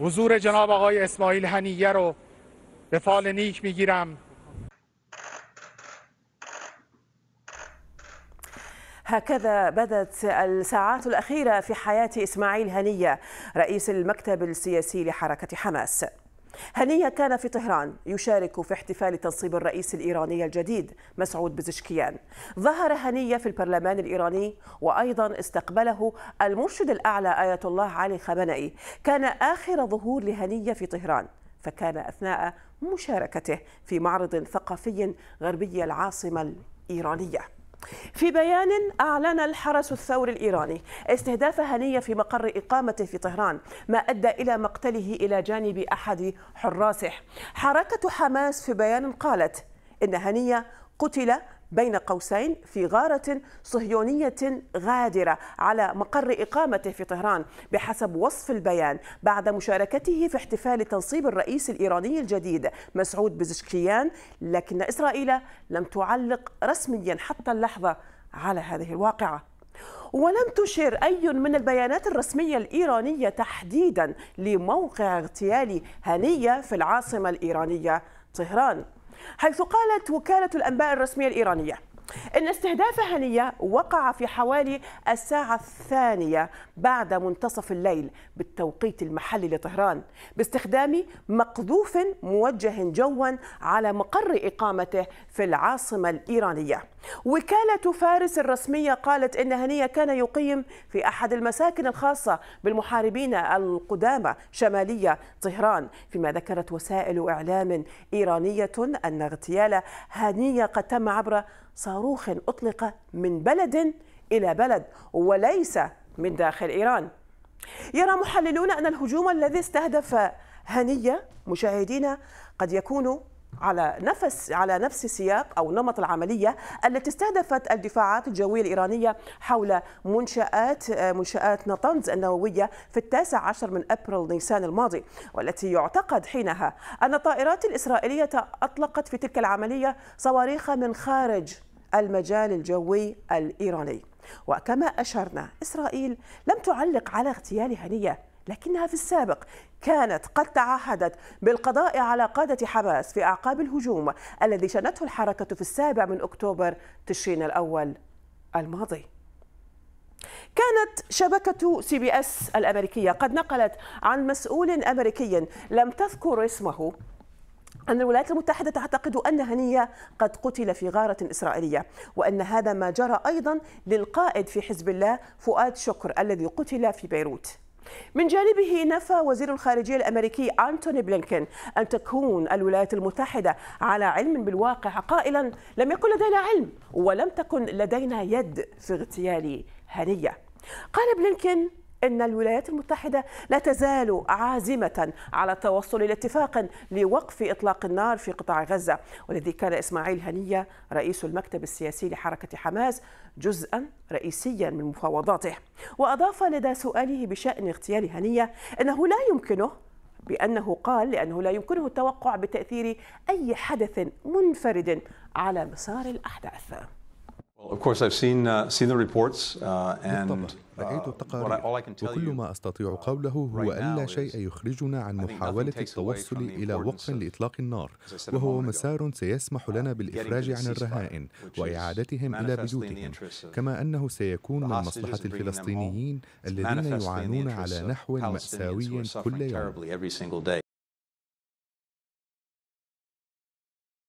حضور جناب آقای اسماعیل هنیه رو به فال نیک میگیرم هكذا بدت الساعات الأخيرة في حياة إسماعيل هنية رئيس المكتب السياسي لحركة حماس هنية كان في طهران يشارك في احتفال تنصيب الرئيس الإيراني الجديد مسعود بزشكيان ظهر هنية في البرلمان الإيراني وأيضا استقبله المرشد الأعلى آية الله علي خامنئي كان آخر ظهور لهنية في طهران فكان أثناء مشاركته في معرض ثقافي غربي العاصمة الإيرانية في بيان أعلن الحرس الثوري الإيراني استهداف هنية في مقر إقامته في طهران ما أدى إلى مقتله إلى جانب أحد حراسه حركة حماس في بيان قالت إن هنية قتل بين قوسين في غارة صهيونية غادرة على مقر إقامته في طهران بحسب وصف البيان بعد مشاركته في احتفال تنصيب الرئيس الإيراني الجديد مسعود بزشكيان لكن إسرائيل لم تعلق رسميا حتى اللحظة على هذه الواقعة ولم تشر أي من البيانات الرسمية الإيرانية تحديدا لموقع اغتيال هنية في العاصمة الإيرانية طهران حيث قالت وكالة الأنباء الرسمية الإيرانية إن استهداف هنية وقع في حوالي الساعة الثانية بعد منتصف الليل بالتوقيت المحلي لطهران باستخدام مقذوف موجه جوا على مقر إقامته في العاصمة الإيرانية وكالة فارس الرسمية قالت إن هنية كان يقيم في أحد المساكن الخاصة بالمحاربين القدامى شمالية طهران فيما ذكرت وسائل إعلام إيرانية أن اغتيال هنية قد تم عبر صاروخ أطلق من بلد إلى بلد وليس من داخل إيران يرى محللون أن الهجوم الذي استهدف هنية مشاهدينا قد يكون على نفس على نفس سياق او نمط العمليه التي استهدفت الدفاعات الجويه الايرانيه حول منشات آه، منشات نطنز النوويه في التاسع عشر من ابريل نيسان الماضي والتي يعتقد حينها ان الطائرات الاسرائيليه اطلقت في تلك العمليه صواريخ من خارج المجال الجوي الايراني وكما اشرنا اسرائيل لم تعلق على اغتيال هنيه لكنها في السابق كانت قد تعهدت بالقضاء على قادة حماس في أعقاب الهجوم الذي شنته الحركة في السابع من أكتوبر تشرين الأول الماضي كانت شبكة سي بي اس الأمريكية قد نقلت عن مسؤول أمريكي لم تذكر اسمه أن الولايات المتحدة تعتقد أن هنية قد قتل في غارة إسرائيلية وأن هذا ما جرى أيضا للقائد في حزب الله فؤاد شكر الذي قتل في بيروت من جانبه نفى وزير الخارجية الأمريكي أنتوني بلينكن أن تكون الولايات المتحدة على علم بالواقع قائلا لم يكن لدينا علم ولم تكن لدينا يد في اغتيال هنية قال بلينكن أن الولايات المتحدة لا تزال عازمة على التوصل إلى اتفاق لوقف إطلاق النار في قطاع غزة والذي كان إسماعيل هنية رئيس المكتب السياسي لحركة حماس جزءا رئيسيا من مفاوضاته وأضاف لدى سؤاله بشأن اغتيال هنية أنه لا يمكنه بأنه قال لأنه لا يمكنه التوقع بتأثير أي حدث منفرد على مسار الأحداث Of course, I've seen uh, seen the reports uh, and. Uh, رأيت التقارير وكل ما أستطيع قوله هو أن لا شيء يخرجنا عن محاولة التوصل إلى وقف لإطلاق النار وهو مسار سيسمح لنا uh, بالإفراج عن الرهائن وإعادتهم إلى بيوتهم كما أنه سيكون من مصلحة الفلسطينيين الذين يعانون على نحو مأساوي كل يوم